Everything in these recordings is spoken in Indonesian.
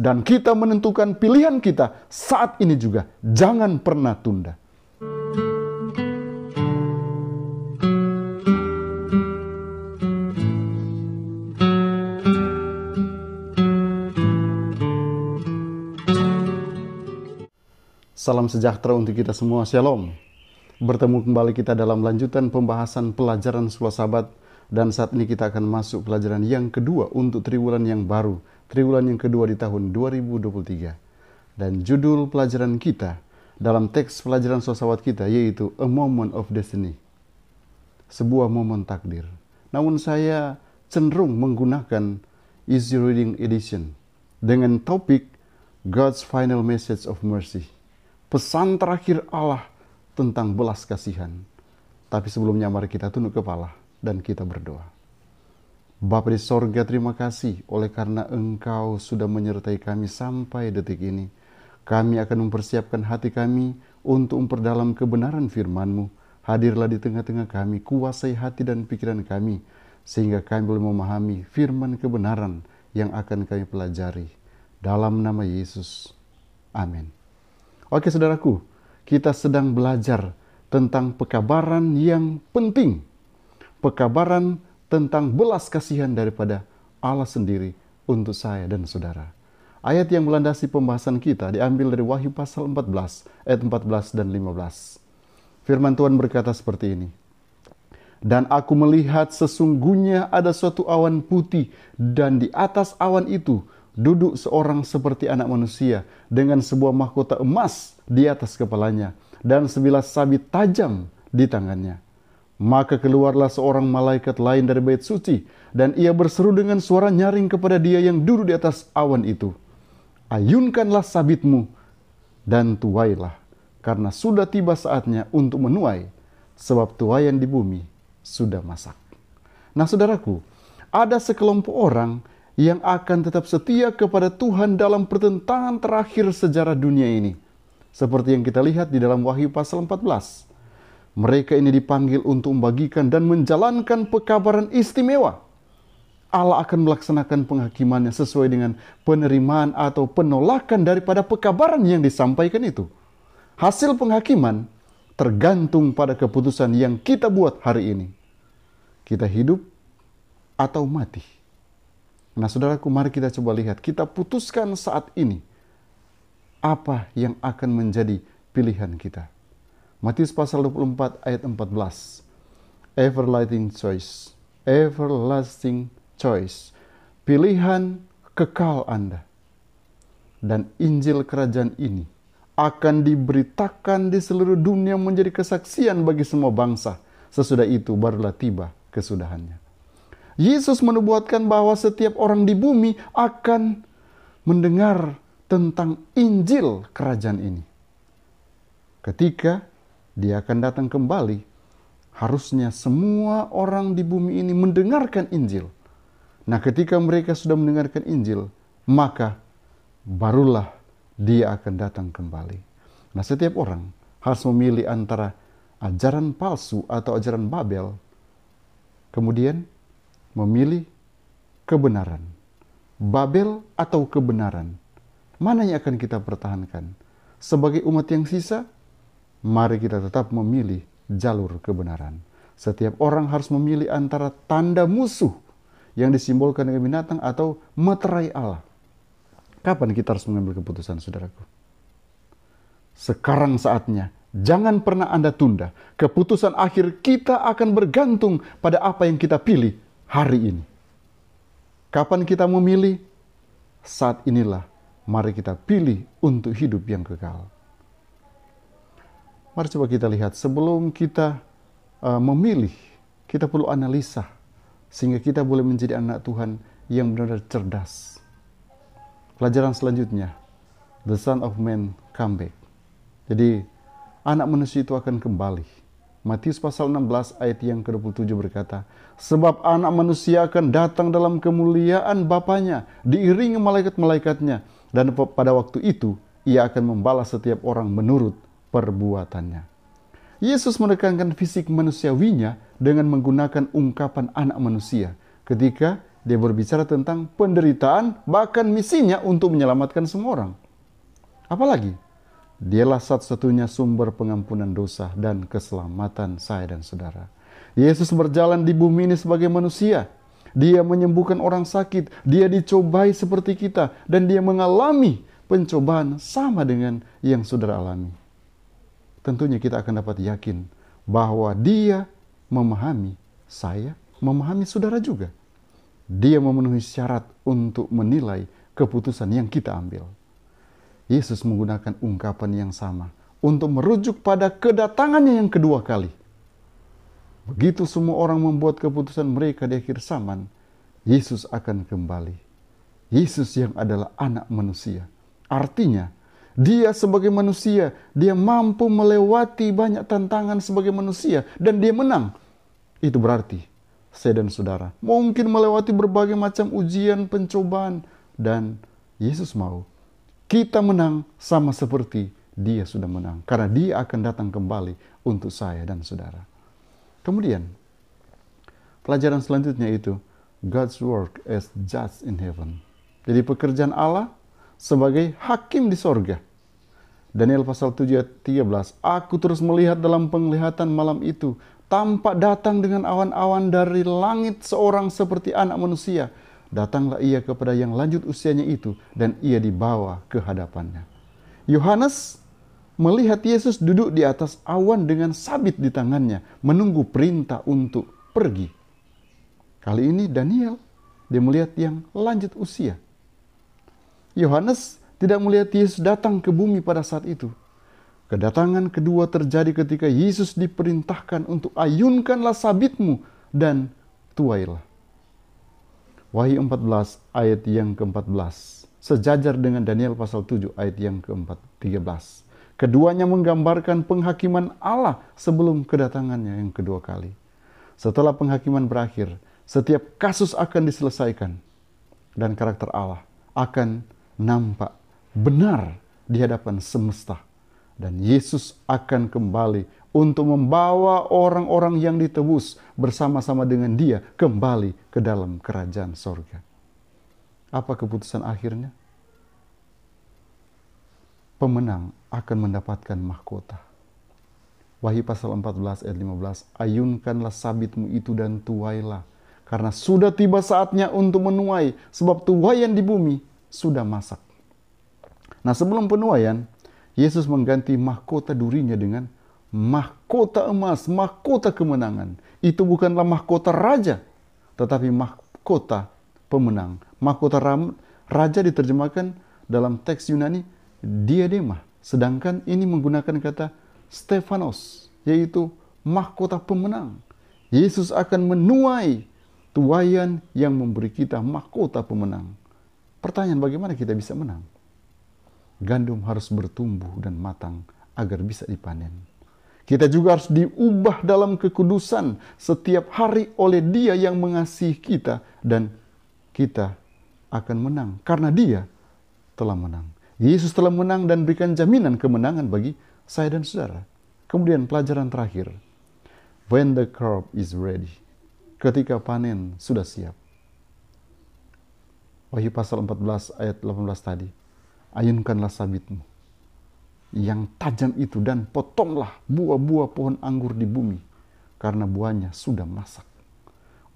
dan kita menentukan pilihan kita saat ini juga. Jangan pernah tunda. Salam sejahtera untuk kita semua. Shalom. Bertemu kembali kita dalam lanjutan pembahasan pelajaran sahabat. dan saat ini kita akan masuk pelajaran yang kedua untuk triwulan yang baru triwulan yang kedua di tahun 2023. Dan judul pelajaran kita dalam teks pelajaran sosawat kita yaitu A Moment of Destiny. Sebuah momen takdir. Namun saya cenderung menggunakan Easy Reading Edition dengan topik God's Final Message of Mercy. Pesan terakhir Allah tentang belas kasihan. Tapi sebelumnya mari kita tunduk kepala dan kita berdoa. Bapa di sorga terima kasih oleh karena engkau sudah menyertai kami sampai detik ini. Kami akan mempersiapkan hati kami untuk memperdalam kebenaran firman-Mu. Hadirlah di tengah-tengah kami, kuasai hati dan pikiran kami, sehingga kami boleh memahami firman kebenaran yang akan kami pelajari. Dalam nama Yesus. Amin. Oke saudaraku, kita sedang belajar tentang pekabaran yang penting. Pekabaran tentang belas kasihan daripada Allah sendiri untuk saya dan saudara. Ayat yang melandasi pembahasan kita diambil dari Wahyu pasal 14 ayat 14 dan 15. Firman Tuhan berkata seperti ini. Dan aku melihat sesungguhnya ada suatu awan putih dan di atas awan itu duduk seorang seperti anak manusia dengan sebuah mahkota emas di atas kepalanya dan sebilah sabit tajam di tangannya. Maka keluarlah seorang malaikat lain dari bait suci, dan ia berseru dengan suara nyaring kepada dia yang duduk di atas awan itu. Ayunkanlah sabitmu, dan tuailah, karena sudah tiba saatnya untuk menuai, sebab yang di bumi sudah masak. Nah saudaraku, ada sekelompok orang yang akan tetap setia kepada Tuhan dalam pertentangan terakhir sejarah dunia ini. Seperti yang kita lihat di dalam Wahyu pasal 14 mereka ini dipanggil untuk membagikan dan menjalankan pekabaran istimewa. Allah akan melaksanakan penghakimannya sesuai dengan penerimaan atau penolakan daripada pekabaran yang disampaikan itu. Hasil penghakiman tergantung pada keputusan yang kita buat hari ini. Kita hidup atau mati. Nah, saudaraku, mari kita coba lihat. Kita putuskan saat ini apa yang akan menjadi pilihan kita. Matius pasal 24 ayat 14. Everlasting choice. Everlasting choice. Pilihan kekal Anda. Dan Injil kerajaan ini akan diberitakan di seluruh dunia menjadi kesaksian bagi semua bangsa. Sesudah itu barulah tiba kesudahannya. Yesus menubuatkan bahwa setiap orang di bumi akan mendengar tentang Injil kerajaan ini. Ketika dia akan datang kembali. Harusnya semua orang di bumi ini mendengarkan Injil. Nah, ketika mereka sudah mendengarkan Injil, maka barulah dia akan datang kembali. Nah, setiap orang harus memilih antara ajaran palsu atau ajaran Babel, kemudian memilih kebenaran. Babel atau kebenaran, mana yang akan kita pertahankan? Sebagai umat yang sisa, mari kita tetap memilih jalur kebenaran. Setiap orang harus memilih antara tanda musuh yang disimbolkan dengan binatang atau meterai Allah. Kapan kita harus mengambil keputusan, saudaraku? Sekarang saatnya. Jangan pernah Anda tunda. Keputusan akhir kita akan bergantung pada apa yang kita pilih hari ini. Kapan kita memilih? Saat inilah mari kita pilih untuk hidup yang kekal. Mari coba kita lihat sebelum kita uh, memilih, kita perlu analisa sehingga kita boleh menjadi anak Tuhan yang benar-benar cerdas. Pelajaran selanjutnya, the Son of Man come back. Jadi anak manusia itu akan kembali. Matius pasal 16 ayat yang ke-27 berkata, Sebab anak manusia akan datang dalam kemuliaan Bapaknya, diiringi malaikat-malaikatnya, dan pada waktu itu ia akan membalas setiap orang menurut perbuatannya. Yesus menekankan fisik manusiawinya dengan menggunakan ungkapan anak manusia ketika dia berbicara tentang penderitaan bahkan misinya untuk menyelamatkan semua orang. Apalagi, dialah satu-satunya sumber pengampunan dosa dan keselamatan saya dan saudara. Yesus berjalan di bumi ini sebagai manusia. Dia menyembuhkan orang sakit, dia dicobai seperti kita, dan dia mengalami pencobaan sama dengan yang saudara alami tentunya kita akan dapat yakin bahwa dia memahami saya, memahami saudara juga. Dia memenuhi syarat untuk menilai keputusan yang kita ambil. Yesus menggunakan ungkapan yang sama untuk merujuk pada kedatangannya yang kedua kali. Begitu semua orang membuat keputusan mereka di akhir zaman, Yesus akan kembali. Yesus yang adalah anak manusia. Artinya, dia sebagai manusia, dia mampu melewati banyak tantangan sebagai manusia dan dia menang. Itu berarti saya dan saudara mungkin melewati berbagai macam ujian, pencobaan dan Yesus mau kita menang sama seperti dia sudah menang karena dia akan datang kembali untuk saya dan saudara. Kemudian pelajaran selanjutnya itu God's work as judge in heaven. Jadi pekerjaan Allah sebagai hakim di sorga. Daniel pasal 7 ayat 13. Aku terus melihat dalam penglihatan malam itu, tampak datang dengan awan-awan dari langit seorang seperti anak manusia. Datanglah ia kepada yang lanjut usianya itu dan ia dibawa ke hadapannya. Yohanes melihat Yesus duduk di atas awan dengan sabit di tangannya, menunggu perintah untuk pergi. Kali ini Daniel, dia melihat yang lanjut usia. Yohanes tidak melihat Yesus datang ke bumi pada saat itu. Kedatangan kedua terjadi ketika Yesus diperintahkan untuk ayunkanlah sabitmu dan tuailah. Wahyu 14 ayat yang ke-14. Sejajar dengan Daniel pasal 7 ayat yang ke-13. Keduanya menggambarkan penghakiman Allah sebelum kedatangannya yang kedua kali. Setelah penghakiman berakhir, setiap kasus akan diselesaikan dan karakter Allah akan nampak benar di hadapan semesta. Dan Yesus akan kembali untuk membawa orang-orang yang ditebus bersama-sama dengan dia kembali ke dalam kerajaan sorga. Apa keputusan akhirnya? Pemenang akan mendapatkan mahkota. Wahyu pasal 14 ayat 15, Ayunkanlah sabitmu itu dan tuailah, karena sudah tiba saatnya untuk menuai, sebab yang di bumi sudah masak. Nah sebelum penuaian, Yesus mengganti mahkota durinya dengan mahkota emas, mahkota kemenangan. Itu bukanlah mahkota raja, tetapi mahkota pemenang. Mahkota ram, raja diterjemahkan dalam teks Yunani diadema. Sedangkan ini menggunakan kata Stefanos, yaitu mahkota pemenang. Yesus akan menuai tuayan yang memberi kita mahkota pemenang. Pertanyaan bagaimana kita bisa menang? Gandum harus bertumbuh dan matang agar bisa dipanen. Kita juga harus diubah dalam kekudusan setiap hari oleh Dia yang mengasihi kita dan kita akan menang karena Dia telah menang. Yesus telah menang dan berikan jaminan kemenangan bagi saya dan saudara. Kemudian pelajaran terakhir. When the crop is ready. Ketika panen sudah siap. Wahyu pasal 14 ayat 18 tadi ayunkanlah sabitmu yang tajam itu dan potonglah buah-buah pohon anggur di bumi karena buahnya sudah masak.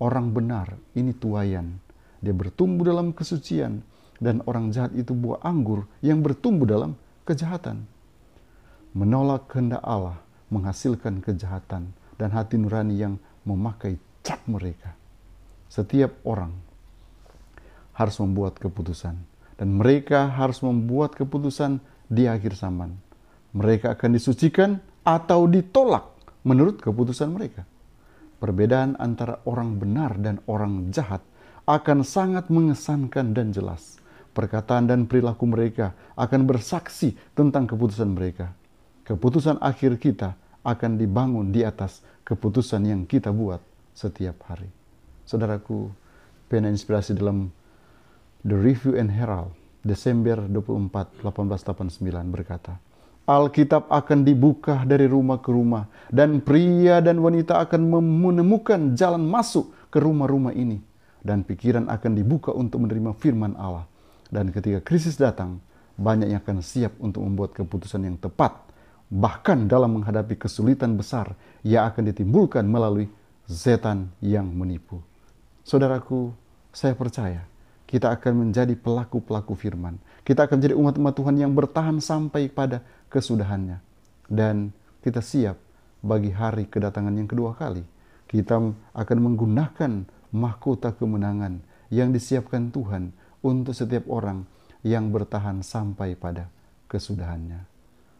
Orang benar ini tuayan, dia bertumbuh dalam kesucian dan orang jahat itu buah anggur yang bertumbuh dalam kejahatan. Menolak kehendak Allah menghasilkan kejahatan dan hati nurani yang memakai cat mereka. Setiap orang harus membuat keputusan dan mereka harus membuat keputusan di akhir zaman. Mereka akan disucikan atau ditolak menurut keputusan mereka. Perbedaan antara orang benar dan orang jahat akan sangat mengesankan dan jelas. Perkataan dan perilaku mereka akan bersaksi tentang keputusan mereka. Keputusan akhir kita akan dibangun di atas keputusan yang kita buat setiap hari. Saudaraku, pena inspirasi dalam The Review and Herald, Desember 24, 1889 berkata, Alkitab akan dibuka dari rumah ke rumah, dan pria dan wanita akan menemukan jalan masuk ke rumah-rumah ini, dan pikiran akan dibuka untuk menerima firman Allah. Dan ketika krisis datang, banyak yang akan siap untuk membuat keputusan yang tepat, bahkan dalam menghadapi kesulitan besar yang akan ditimbulkan melalui setan yang menipu. Saudaraku, saya percaya kita akan menjadi pelaku-pelaku firman. Kita akan menjadi umat-umat Tuhan yang bertahan sampai pada kesudahannya. Dan kita siap bagi hari kedatangan yang kedua kali. Kita akan menggunakan mahkota kemenangan yang disiapkan Tuhan untuk setiap orang yang bertahan sampai pada kesudahannya.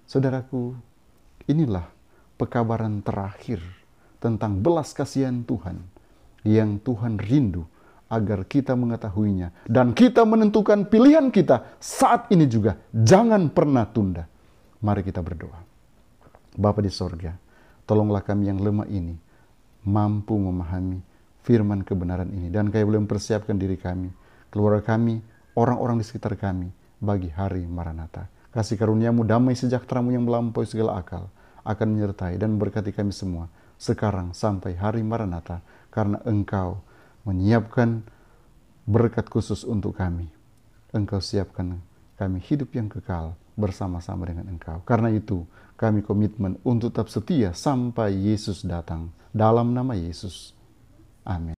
Saudaraku, inilah pekabaran terakhir tentang belas kasihan Tuhan yang Tuhan rindu agar kita mengetahuinya dan kita menentukan pilihan kita saat ini juga. Jangan pernah tunda. Mari kita berdoa. Bapa di sorga, tolonglah kami yang lemah ini mampu memahami firman kebenaran ini. Dan kami boleh mempersiapkan diri kami, keluarga kami, orang-orang di sekitar kami bagi hari Maranatha. Kasih karuniamu, damai sejahteramu yang melampaui segala akal akan menyertai dan berkati kami semua sekarang sampai hari Maranatha karena engkau menyiapkan berkat khusus untuk kami. Engkau siapkan kami hidup yang kekal bersama-sama dengan Engkau. Karena itu, kami komitmen untuk tetap setia sampai Yesus datang. Dalam nama Yesus. Amin.